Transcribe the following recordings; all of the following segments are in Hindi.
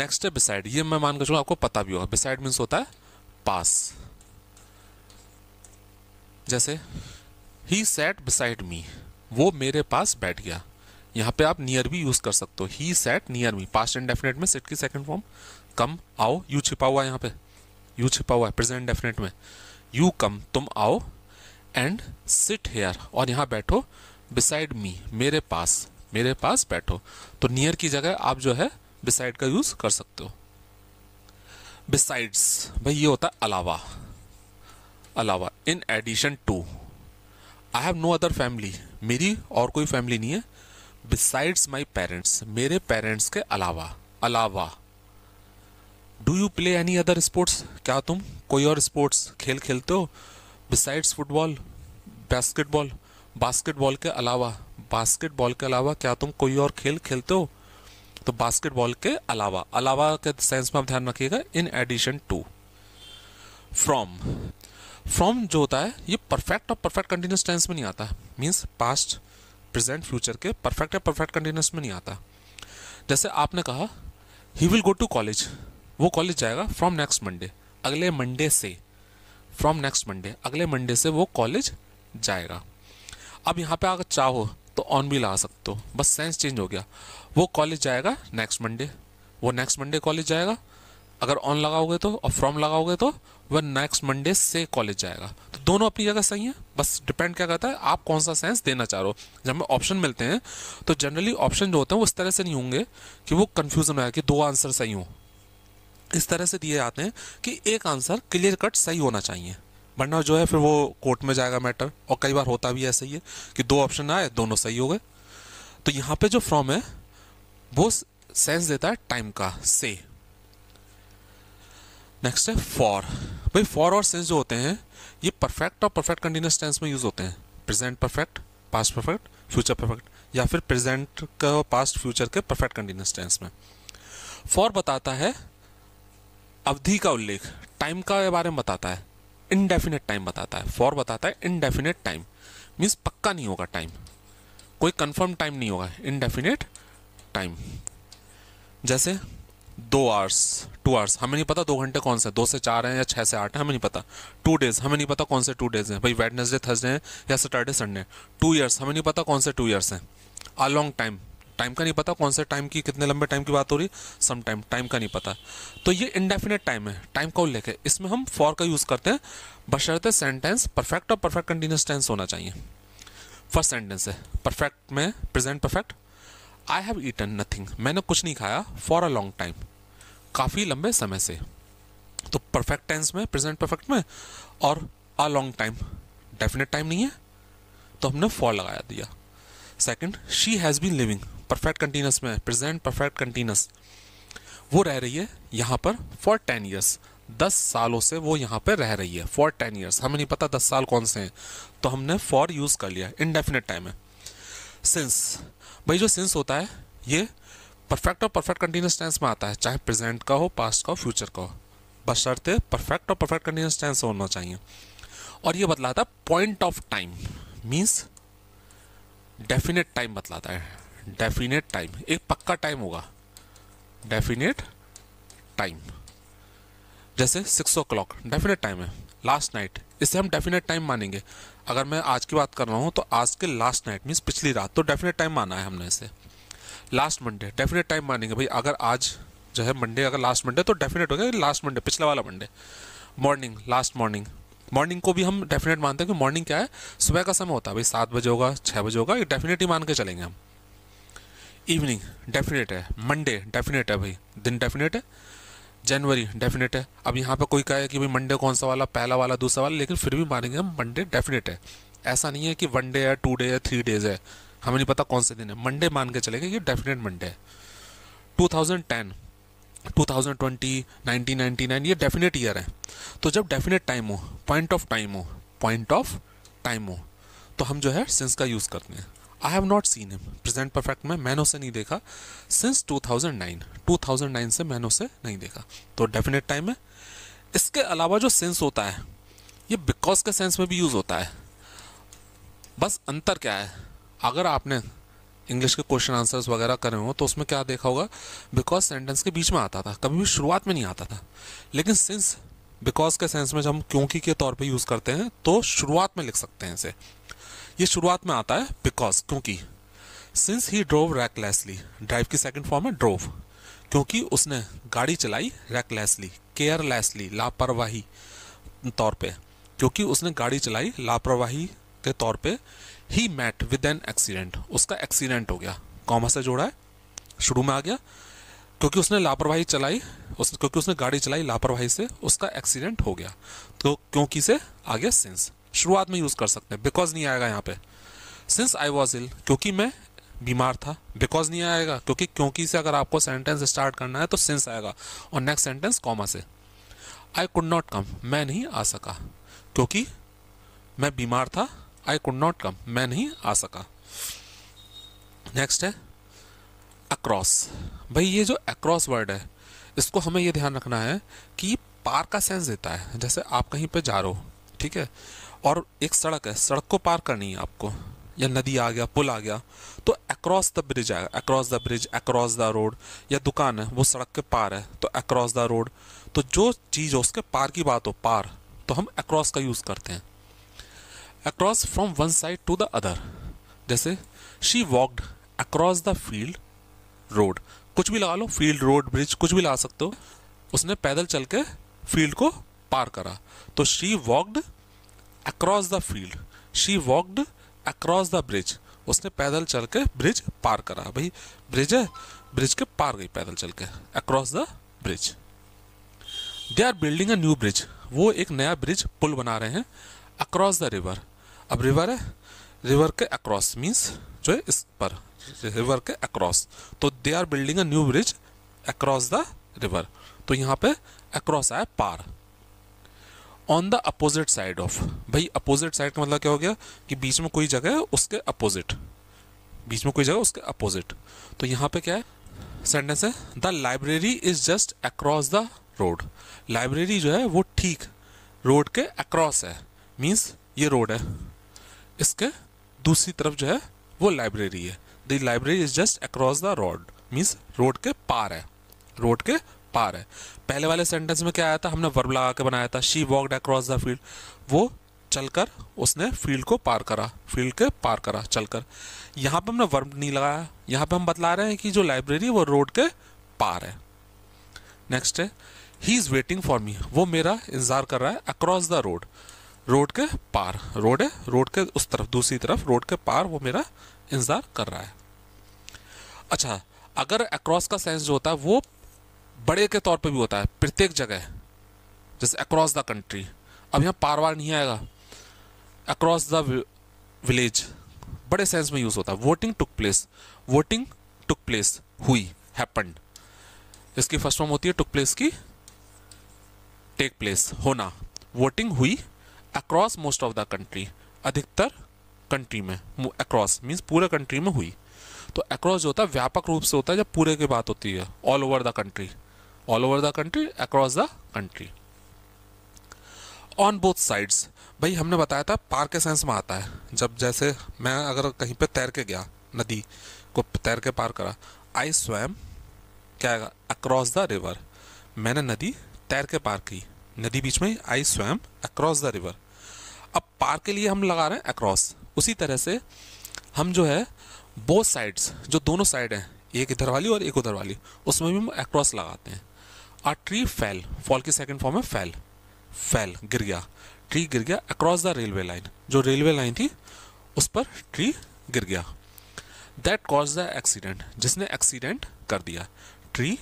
नेक्स्ट है बिसाइड ये मैं मान कर चलूँ आपको पता भी होगा बिसाइड मीन्स होता है पास जैसे ही सेट बिसाइड मी वो मेरे पास बैठ गया यहाँ पे आप नियर भी यूज़ कर सकते हो he sat near me past definite में सेट की सेकंड फॉर्म कम आओ यू छिपा हुआ है यहाँ पे यू छिपा हुआ है प्रेजेंट डेफिनेट में यू कम तुम आओ एंड सिट हेयर और यहाँ बैठो बिसाइड मी मेरे पास मेरे पास बैठो तो नियर की जगह आप जो है बिसाइड का यूज कर सकते हो बिसाइड्स भाई ये होता है अलावा अलावा in addition to I have no other family मेरी और कोई फैमिली नहीं है बिसाइड्स माई पेरेंट्स मेरे पेरेंट्स के अलावा अलावा do you play any other sports क्या तुम कोई और स्पोर्ट्स खेल खेलते हो बिसाइड्स फुटबॉल बास्केटबॉल बास्केटबॉल के अलावा बास्केटबॉल के अलावा क्या तुम कोई और खेल खेलते हो तो बास्केटबॉल के अलावा अलावा के सेंस में आप ध्यान रखिएगा in addition to from from जो होता है ये परफेक्ट और परफेक्ट कंटिन्यूस टेंस में नहीं आता मीन्स पास्ट प्रेजेंट फ्यूचर के परफेक्ट या परफेक्ट कंटिन्यूस में नहीं आता जैसे आपने कहा he will go to college वो कॉलेज जाएगा फ्रॉम नेक्स्ट मंडे अगले मंडे से फ्रॉम नेक्स्ट मंडे अगले मंडे से वो कॉलेज जाएगा अब यहाँ पे अगर चाहो तो ऑन भी ला सकते हो बस सेंस चेंज हो गया वो कॉलेज जाएगा नेक्स्ट मंडे वो नेक्स्ट मंडे कॉलेज जाएगा अगर ऑन लगाओगे तो और फ्रॉम लगाओगे तो वह नेक्स्ट मंडे से कॉलेज जाएगा तो दोनों अपनी जगह सही है बस डिपेंड क्या करता है आप कौन सा सेंस देना चाह रहे हो जब हमें ऑप्शन मिलते हैं तो जनरली ऑप्शन जो होते हैं वो इस तरह से नहीं होंगे कि वो कन्फ्यूजन हो कि दो आंसर सही हों इस तरह से दिए जाते हैं कि एक आंसर क्लियर कट सही होना चाहिए वरना जो है फिर वो कोर्ट में जाएगा मैटर और कई बार होता भी ऐसा ही है कि दो ऑप्शन आए दोनों सही हो गए तो यहाँ पे जो फॉर्म है वो सेंस देता है टाइम का से नेक्स्ट है फॉर भाई फॉर और सेंस जो होते हैं ये परफेक्ट और परफेक्ट कंटिन्यूस टेंस में यूज होते हैं present perfect past perfect future perfect या फिर प्रेजेंट का पास्ट फ्यूचर के परफेक्ट कंटिन्यूस टेंस में फॉर बताता है अवधि का उल्लेख टाइम का बारे में बताता है इनडेफिनेट टाइम बताता है फॉर बताता है इनडेफिनेट टाइम मीन्स पक्का नहीं होगा टाइम कोई कन्फर्म टाइम नहीं होगा इनडेफिनेट टाइम जैसे दो आवर्स टू आवर्स हमें नहीं पता दो घंटे कौन से दो से चार हैं या छः से आठ हैं हमें नहीं पता टू डेज हमें नहीं पता कौन से टू डेज हैं भाई वेडनेसडे थर्सडे हैं या सैटरडे संडे टू ईयर्स हमें नहीं पता कौन से टू ईयर्स हैं अ लॉन्ग टाइम टाइम का नहीं पता कौन से टाइम की कितने लंबे टाइम की बात हो रही सम टाइम टाइम का नहीं पता तो ये इंडेफिनेट टाइम है टाइम का उल्लेख है इसमें हम फॉर का यूज़ करते हैं बशरते सेंटेंस परफेक्ट और परफेक्ट कंटिन्यूस टेंस होना चाहिए फर्स्ट सेंटेंस है परफेक्ट में present perfect I have eaten nothing मैंने कुछ नहीं खाया फॉर अ लॉन्ग टाइम काफ़ी लंबे समय से तो परफेक्ट टेंस में प्रेजेंट परफेक्ट में और a long time definite time नहीं है तो हमने फॉर लगाया दिया second she has been living perfect continuous में प्रेजेंट परफेक्ट कंटिन्यूस वो रह रही है यहाँ पर फॉर टेन ईयर्स दस सालों से वो यहाँ पर रह रही है फॉर टेन ईयर्स हमें नहीं पता दस साल कौन से हैं तो हमने फॉर यूज़ कर लिया इनडेफिनेट टाइम है सिंस भाई जो सेंस होता है ये परफेक्ट और परफेक्ट कंटिन्यूस टेंस में आता है चाहे प्रेजेंट का हो पास्ट का हो फ्यूचर का हो बशर्ते परफेक्ट और परफेक्ट कंटिन्यूस टेंस होना चाहिए और ये बतलाता है point of time means definite time बतलाता है डेफिनेट टाइम एक पक्का टाइम होगा डेफिनेट टाइम जैसे six o'clock definite time है लास्ट नाइट इसे हम डेफिनेट टाइम मानेंगे अगर मैं आज की बात कर रहा हूँ तो आज के लास्ट नाइट मीन्स पिछली रात तो डेफिनेट टाइम माना है हमने इसे लास्ट मंडे डेफिनेट टाइम मानेंगे भाई अगर आज जो है मंडे अगर लास्ट मंडे तो डेफिनेट हो गया लास्ट मंडे पिछला वाला Monday morning last morning morning को भी हम डेफिनेट मानते हैं कि मॉर्निंग क्या है सुबह का समय होता है भाई सात बजे होगा छः बजे होगा ये डेफिनेट ही मान के चलेंगे हम इवनिंग डेफिनेट है मंडे डेफिनेट है भाई दिन डेफिनेट है जनवरी डेफिनेट है अब यहाँ पर कोई कहे कि भाई मंडे कौन सा वाला पहला वाला दूसरा वाला लेकिन फिर भी मानेंगे हम मंडे डेफिनेट है ऐसा नहीं है कि वन डे है टू डे है थ्री डेज है हमें नहीं पता कौन से दिन है मंडे मान के गए ये डेफिनेट मंडे है 2010 2020 1999 ये डेफिनेट ईयर है तो जब डेफिनेट टाइम हो पॉइंट ऑफ टाइम हो पॉइंट ऑफ टाइम हो तो हम जो है सेंस का यूज़ करते हैं I have not seen him present perfect में मैंने उसे नहीं देखा सिंस 2009 2009 से मैंने उसे नहीं देखा तो डेफिनेट टाइम है इसके अलावा जो सेंस होता है ये बिकॉज के सेंस में भी यूज़ होता है बस अंतर क्या है अगर आपने इंग्लिश के क्वेश्चन आंसर्स वगैरह करे हों तो उसमें क्या देखा होगा बिकॉज सेंटेंस के बीच में आता था कभी भी शुरुआत में नहीं आता था लेकिन सिंस बिकॉज के सेंस में जब हम क्योंकि के तौर पे यूज़ करते हैं तो शुरुआत में लिख सकते हैं इसे ये शुरुआत में आता है बिकॉज क्योंकि since he drove recklessly drive की सेकेंड फॉर्म है ड्रोव क्योंकि उसने गाड़ी चलाई रैकलेसली केयरलेसली लापरवाही तौर पे क्योंकि उसने गाड़ी चलाई लापरवाही के तौर पे he met with an accident उसका एक्सीडेंट हो गया कॉमा से जोड़ा है शुरू में आ गया क्योंकि उसने लापरवाही चलाई उस क्योंकि उसने गाड़ी चलाई लापरवाही से उसका एक्सीडेंट हो गया तो क्योंकि से आ गया सिंस शुरुआत में यूज़ कर सकते हैं बिकॉज नहीं आएगा यहाँ पे सिंस आई वॉज इल क्योंकि मैं बीमार था बिकॉज नहीं आएगा क्योंकि क्योंकि से अगर आपको सेंटेंस स्टार्ट करना है तो सिंस आएगा और नेक्स्ट सेंटेंस कॉमा से आई कुड नॉट कम मैं नहीं आ सका क्योंकि मैं बीमार था आई कुड नॉट कम मैं नहीं आ सका नेक्स्ट है अक्रॉस भाई ये जो अक्रॉस वर्ड है इसको हमें ये ध्यान रखना है कि पार का सेंस देता है जैसे आप कहीं पे जा रहे हो ठीक है और एक सड़क है सड़क को पार करनी है आपको या नदी आ गया पुल आ गया तो अक्रॉस द ब्रिज आएगा across the bridge across the road या दुकान है वो सड़क के पार है तो अक्रॉस द रोड तो जो चीज़ हो उसके पार की बात हो पार तो हम अक्रॉस का यूज़ करते हैं across from one side to the other जैसे she walked across the field road कुछ भी लगा लो फील्ड रोड ब्रिज कुछ भी ला सकते हो उसने पैदल चल के फील्ड को पार करा तो she walked across the field she walked across the bridge उसने पैदल चल के ब्रिज पार करा भाई ब्रिज है ब्रिज के पार गई पैदल चल के across the bridge they are building a new bridge वो एक नया ब्रिज पुल बना रहे हैं अक्रॉस द रिवर अब रिवर है रिवर के अक्रॉस मीन्स जो है इस पर रिवर के अक्रॉस तो they are building a new bridge across the river तो यहाँ पे अक्रॉस आया पार on the opposite side of भाई अपोजिट साइड का मतलब क्या हो गया कि बीच में कोई जगह है उसके अपोजिट बीच में कोई जगह उसके अपोजिट तो यहाँ पे क्या है सेंटेंस है the library is just across the road library जो है वो ठीक रोड के अक्रॉस है मीन्स ये रोड है इसके दूसरी तरफ जो है वो लाइब्रेरी है the library is just across the road means road के पार है रोड के पार है पहले वाले सेंटेंस में क्या आया था हमने वर्ब लगा के बनाया था she walked across the field वो चलकर उसने फील्ड को पार करा फील्ड के पार करा चलकर यहाँ पे हमने वर्ब नहीं लगाया यहाँ पे हम बतला रहे हैं कि जो लाइब्रेरी वो रोड के पार है नेक्स्ट है he is waiting for me वो मेरा इंतज़ार कर रहा है अक्रॉस द रोड रोड के पार रोड है रोड के उस तरफ दूसरी तरफ रोड के पार वो मेरा इंतज़ार कर रहा है अच्छा अगर अक्रॉस का सेंस जो होता है वो बड़े के तौर पे भी होता है प्रत्येक जगह जैसे अक्रॉस द कंट्री अब यहाँ पारवार नहीं आएगा अक्रॉस द विलेज बड़े सेंस में यूज़ होता है voting took place voting took place हुई हैपन्ड इसकी फर्स्ट फॉर्म होती है टुक प्लेस की टेक प्लेस होना वोटिंग हुई across most of the country अधिकतर कंट्री में अक्रॉस मीन्स पूरे कंट्री में हुई तो अक्रॉस जो होता है व्यापक रूप से होता है जब पूरे की बात होती है all over the country all over the country across the country on both sides भाई हमने बताया था पार के सेंस में आता है जब जैसे मैं अगर कहीं पे तैर के गया नदी को तैर के पार करा आई स्वयं क्या अक्रॉस द रिवर मैंने नदी तैर के पार की नदी बीच में आई स्वयं अक्रॉस द रिवर अब पार के लिए हम लगा रहे हैं अक्रॉस उसी तरह से हम जो है बोथ साइड्स जो दोनों साइड हैं एक इधर वाली और एक उधर वाली उसमें भी हम अक्रॉस लगाते हैं आ ट्री फेल फॉल की सेकंड फॉर्म है फेल फेल गिर गया ट्री गिर गया अक्रॉस द रेलवे लाइन जो रेलवे लाइन थी उस पर ट्री गिर गया दैट कॉज द एक्सीडेंट जिसने एक्सीडेंट कर दिया ट्री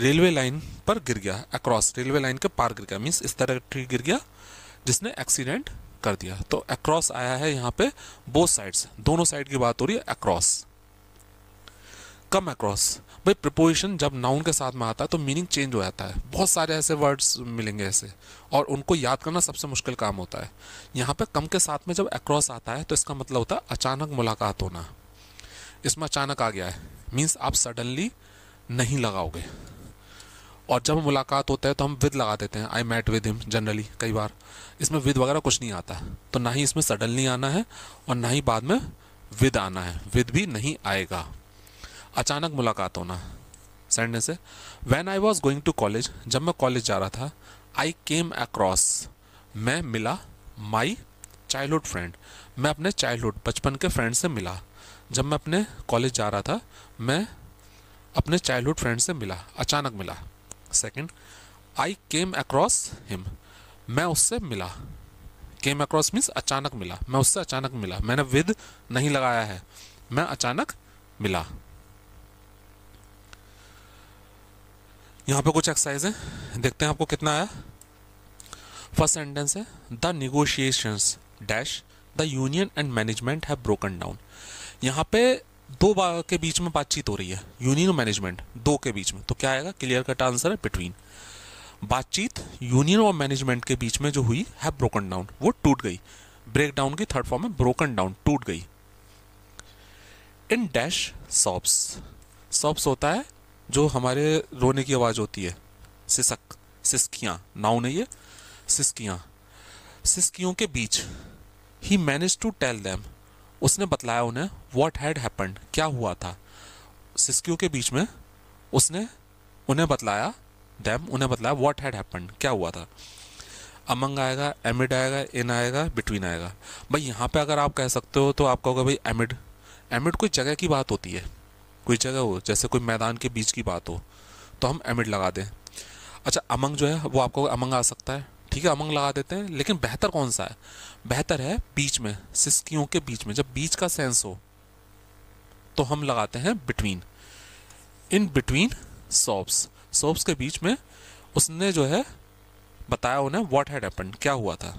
रेलवे लाइन पर गिर गया अक्रॉस रेलवे लाइन के पार गिर गया मीन्स इस तरह ट्री गिर गया जिसने एक्सीडेंट कर दिया तो अक्रॉस आया है यहाँ पे बोथ साइड्स दोनों साइड की बात हो रही है अक्रॉस कम अक्रॉस भाई प्रपोजिशन जब नाउन के साथ में आता है तो मीनिंग चेंज हो जाता है बहुत सारे ऐसे वर्ड्स मिलेंगे ऐसे और उनको याद करना सबसे मुश्किल काम होता है यहाँ पे कम के साथ में जब अक्रॉस आता है तो इसका मतलब होता है अचानक मुलाकात होना इसमें अचानक आ गया है मीन्स आप सडनली नहीं लगाओगे और जब मुलाकात होता है तो हम विद लगा देते हैं I met with him generally कई बार इसमें विद वगैरह कुछ नहीं आता तो ना ही इसमें सडनली आना है और ना ही बाद में विद आना है विद भी नहीं आएगा अचानक मुलाकात होना सैंडे से when I was going to college जब मैं कॉलेज जा रहा था आई केम अक्रॉस मैं मिला माई चाइल्डहुड फ्रेंड मैं अपने चाइल्डहुड बचपन के फ्रेंड से मिला जब मैं अपने कॉलेज जा रहा था मैं अपने चाइल्डहुड फ्रेंड से मिला अचानक मिला second I came across him मैं उससे मिला केम अक्रॉस मीन्स अचानक मिला मैं उससे अचानक मिला मैंने विद नहीं लगाया है मैं अचानक मिला यहाँ पे कुछ एक्सरसाइज है देखते हैं आपको कितना आया फर्स्ट सेंटेंस है the negotiations dash the union and management have broken down यहाँ पे दो के बीच में बातचीत हो रही है यूनियन और मैनेजमेंट दो के बीच में तो क्या आएगा क्लियर कट आंसर है बिटवीन बातचीत यूनियन और मैनेजमेंट के बीच में जो हुई है ब्रोकन डाउन वो टूट गई ब्रेक डाउन की थर्ड फॉर्म है ब्रोकन डाउन टूट गई इन डैश सॉप्स सॉप्स होता है जो हमारे रोने की आवाज़ होती है सिसक सिस्कियाँ नाउ नहीं है सिस्कियाँ सिस्कियों के बीच ही मैनेज टू टेल दैम उसने बतलाया उन्हें वॉट हैड हैपन क्या हुआ था सिस्कियों के बीच में उसने उन्हें बतलाया डैम उन्हें बतलाया वॉट हैड हैपन क्या हुआ था अमंग आएगा एमिड आएगा इन आएगा बिटवीन आएगा भाई यहाँ पे अगर आप कह सकते हो तो आप कहोगे भाई एमिड एमिड कोई जगह की बात होती है कोई जगह हो जैसे कोई मैदान के बीच की बात हो तो हम एमिड लगा दें अच्छा अमंग जो है वो आपको अमंग आ सकता है ठीक है अमंग लगा देते हैं लेकिन बेहतर कौन सा है बेहतर है बीच में सिस्कियों के बीच में जब बीच का सेंस हो तो हम लगाते हैं between in between shops shops के बीच में उसने जो है बताया उन्हें व्हाट हैड हैपन क्या हुआ था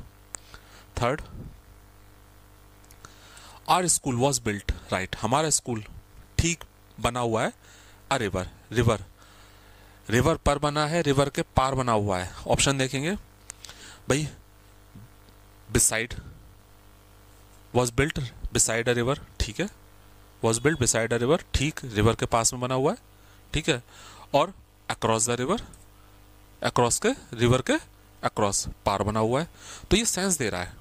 third our school was built right हमारा स्कूल ठीक बना हुआ है अ रिवर रिवर रिवर पर बना है रिवर के पार बना हुआ है ऑप्शन देखेंगे भाई beside was built beside a river ठीक है was built beside a river ठीक रिवर के पास में बना हुआ है ठीक है और अक्रॉस द रिवर अक्रॉस के रिवर के अक्रॉस पार बना हुआ है तो ये सेंस दे रहा है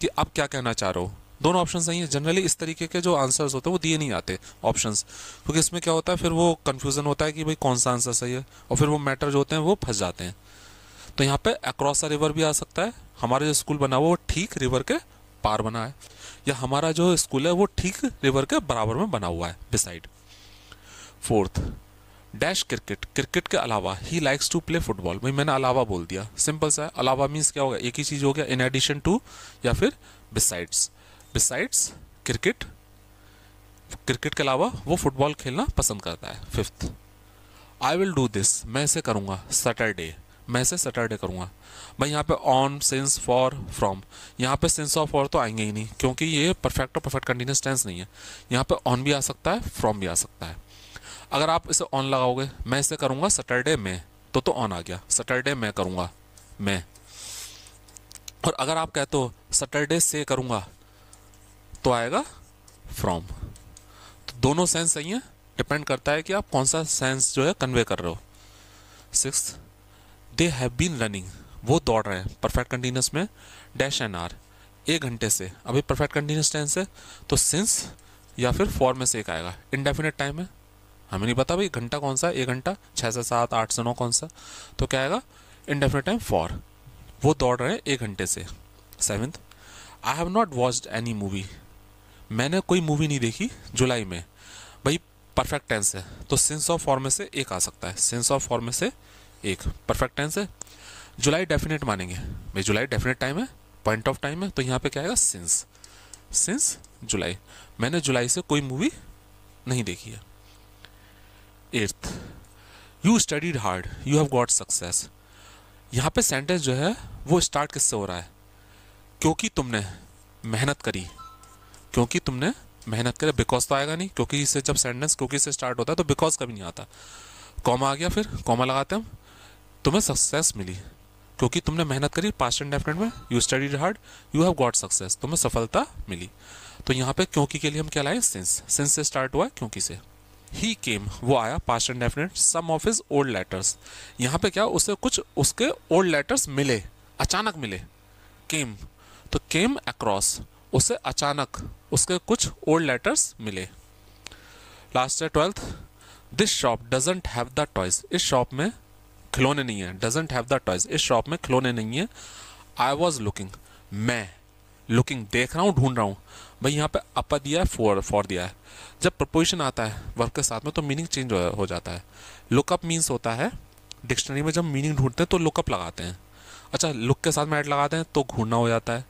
कि आप क्या कहना चाह रहे हो दोनों ऑप्शन सही हैं जनरली इस तरीके के जो आंसर्स होते हैं वो दिए नहीं आते ऑप्शन क्योंकि तो इसमें क्या होता है फिर वो कन्फ्यूज़न होता है कि भाई कौन सा आंसर सही है और फिर वो मैटर जो होते हैं वो फंस जाते हैं तो यहाँ पे अक्रॉस द रिवर भी आ सकता है हमारा जो स्कूल बना हुआ वो ठीक रिवर के पार बना है या हमारा जो स्कूल है वो ठीक रिवर के बराबर में बना हुआ है beside fourth dash cricket cricket के अलावा ही लाइक्स टू प्ले फुटबॉल भाई मैंने अलावा बोल दिया सिंपल सा है अलावा मीन्स क्या होगा एक ही चीज़ हो गया इन एडिशन टू या फिर बिसाइड्स बिसाइड्स क्रिकेट क्रिकेट के अलावा वो फुटबॉल खेलना पसंद करता है fifth I will do this मैं इसे करूँगा सैटरडे मैं इसे सैटरडे करूँगा मैं यहाँ पे ऑन सेंस फॉर फ्रॉम यहाँ पे सेंस ऑफ और तो आएंगे ही नहीं क्योंकि ये परफेक्ट और परफेक्ट कंटिन्यूस टेंस नहीं है यहाँ पे ऑन भी आ सकता है फ्रॉम भी आ सकता है अगर आप इसे ऑन लगाओगे मैं इसे करूँगा सैटरडे में तो तो ऑन आ गया सैटरडे मैं करूँगा मैं और अगर आप कहते हो सैटरडे से करूँगा तो आएगा फ्रॉम तो दोनों सेंस सही है डिपेंड करता है कि आप कौन सा सेंस जो है कन्वे कर रहे हो six they have been running वो दौड़ रहे हैं परफेक्ट कंटिन्यूस में डैश एन आर एक घंटे से अभी परफेक्ट कंटिन्यूस टेंस है तो सिंस या फिर फॉर में से एक आएगा इनडेफिनेट टाइम है हमें नहीं पता भाई घंटा कौन सा एक घंटा छः से सात आठ से नौ कौन सा तो क्या आएगा इनडेफिनेट टाइम फॉर वो दौड़ रहे हैं एक घंटे से seventh I have not watched any movie मैंने कोई मूवी नहीं देखी जुलाई में भाई परफेक्ट टेंस है तो सिंस ऑफ फॉर्म से एक आ सकता है सेंस ऑफ फॉर्म से एक परफेक्ट टेंस है जुलाई डेफिनेट मानेंगे भाई जुलाई डेफिनेट टाइम है पॉइंट ऑफ टाइम है तो यहाँ पे क्या आएगा सिंस सिंस जुलाई मैंने जुलाई से कोई मूवी नहीं देखी है eighth you studied hard you have got success यहाँ पे सेंटेंस जो है वो स्टार्ट किससे हो रहा है क्योंकि तुमने मेहनत करी क्योंकि तुमने मेहनत करे बिकॉज तो आएगा नहीं क्योंकि इससे जब सेंटेंस क्योंकि इससे स्टार्ट होता है तो बिकॉज कभी नहीं आता कॉमा आ गया फिर कॉमा लगाते हम तुम्हें सक्सेस मिली क्योंकि तुमने मेहनत करी पास्ट एंड डेफिनेट में you studied hard you have got success तुम्हें सफलता मिली तो यहाँ पे क्योंकि के लिए हम क्या लाए सिंस सिंस से स्टार्ट हुआ है क्योंकि से ही केम वो आया past and definite some of his old letters यहाँ पे क्या उसे कुछ उसके ओल्ड लेटर्स मिले अचानक मिले केम तो केम अक्रॉस उसे अचानक उसके कुछ ओल्ड लेटर्स मिले लास्ट है twelfth this shop doesn't have the toys इस शॉप में खिलौने नहीं है डजेंट हैव द टॉयज इस शॉप में खिलौने नहीं है आई वॉज लुकिंग मैं लुकिंग देख रहा हूँ ढूंढ रहा हूँ भाई यहाँ पे अप दिया है फॉर फॉर दिया है जब प्रपोजिशन आता है वर्क के साथ में तो मीनिंग चेंज हो जाता है लुकअप मीन्स होता है डिक्शनरी में जब मीनिंग ढूंढते हैं तो लुकअप लगाते हैं अच्छा लुक के साथ में ऐड लगाते हैं तो ढूंढना हो जाता है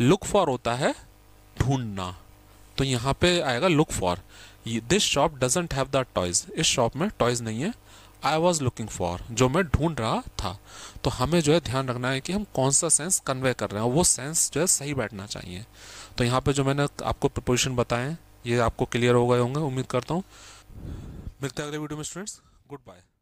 लुक फॉर होता है ढूंढना तो यहाँ पे आएगा look for this shop doesn't have the toys इस शॉप में टॉयज नहीं है आई वॉज लुकिंग फॉर जो मैं ढूंढ रहा था तो हमें जो है ध्यान रखना है कि हम कौन सा सेंस कन्वे कर रहे हैं वो सेंस जो है सही बैठना चाहिए तो यहाँ पे जो मैंने आपको प्रपोजिशन बताएं ये आपको क्लियर हो गए होंगे उम्मीद करता हूँ मिलते हैं अगले वीडियो में स्टूडेंट्स गुड बाय